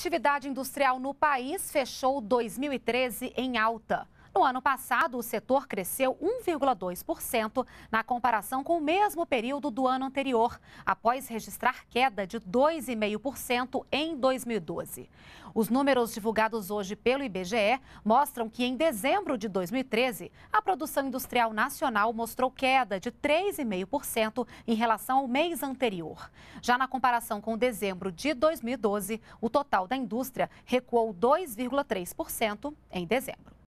atividade industrial no país fechou 2013 em alta. No ano passado, o setor cresceu 1,2% na comparação com o mesmo período do ano anterior, após registrar queda de 2,5% em 2012. Os números divulgados hoje pelo IBGE mostram que em dezembro de 2013, a produção industrial nacional mostrou queda de 3,5% em relação ao mês anterior. Já na comparação com dezembro de 2012, o total da indústria recuou 2,3% em dezembro.